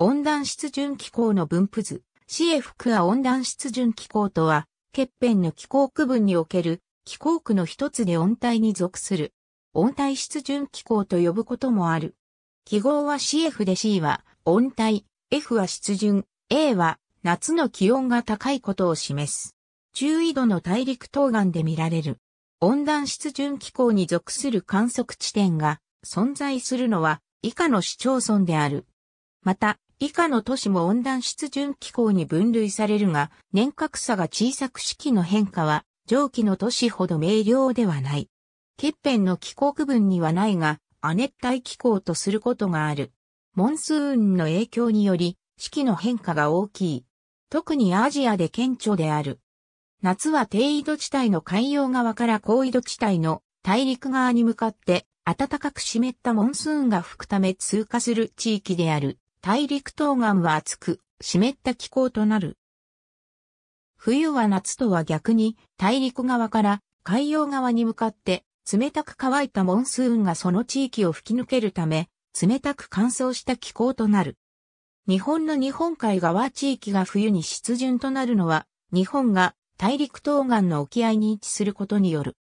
温暖湿潤気候の分布図、CF 区は温暖湿潤気候とは、欠片の気候区分における気候区の一つで温帯に属する。温帯湿潤気候と呼ぶこともある。記号は CF で C は温帯、F は湿潤、A は夏の気温が高いことを示す。中緯度の大陸東岸で見られる。温暖湿潤気候に属する観測地点が存在するのは以下の市町村である。また、以下の都市も温暖湿潤気候に分類されるが、年較差が小さく四季の変化は、上記の都市ほど明瞭ではない。欠片の気候区分にはないが、亜熱帯気候とすることがある。モンスーンの影響により、四季の変化が大きい。特にアジアで顕著である。夏は低緯度地帯の海洋側から高緯度地帯の大陸側に向かって暖かく湿ったモンスーンが吹くため通過する地域である。大陸東岸は暑く、湿った気候となる。冬は夏とは逆に、大陸側から海洋側に向かって、冷たく乾いたモンスーンがその地域を吹き抜けるため、冷たく乾燥した気候となる。日本の日本海側地域が冬に湿潤となるのは、日本が大陸東岸の沖合に位置することによる。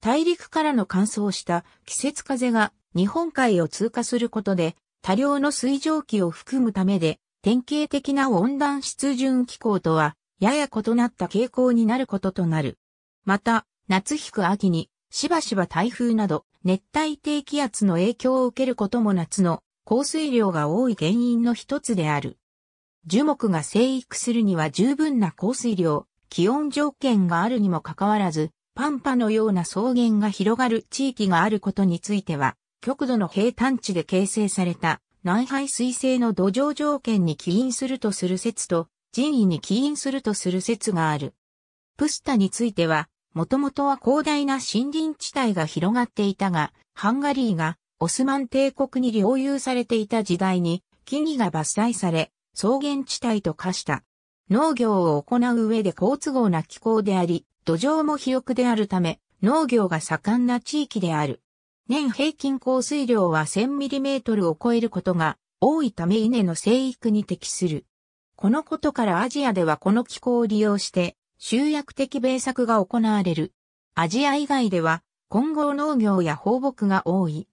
大陸からの乾燥した季節風が日本海を通過することで多量の水蒸気を含むためで、典型的な温暖湿潤気候とは、やや異なった傾向になることとなる。また、夏引く秋に、しばしば台風など、熱帯低気圧の影響を受けることも夏の降水量が多い原因の一つである。樹木が生育するには十分な降水量、気温条件があるにもかかわらず、パンパのような草原が広がる地域があることについては、極度の平坦地で形成された内排水性の土壌条件に起因するとする説と、人為に起因するとする説がある。プスタについては、もともとは広大な森林地帯が広がっていたが、ハンガリーがオスマン帝国に領有されていた時代に木々が伐採され、草原地帯と化した。農業を行う上で好都合な気候であり、土壌も肥沃であるため、農業が盛んな地域である。年平均降水量は 1000mm を超えることが多いため稲の生育に適する。このことからアジアではこの気候を利用して集約的米作が行われる。アジア以外では混合農業や放牧が多い。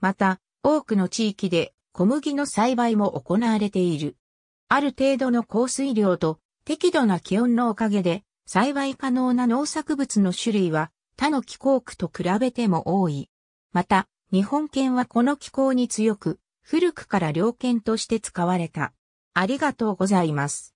また、多くの地域で小麦の栽培も行われている。ある程度の降水量と適度な気温のおかげで栽培可能な農作物の種類は他の気候区と比べても多い。また、日本犬はこの気候に強く、古くから猟犬として使われた。ありがとうございます。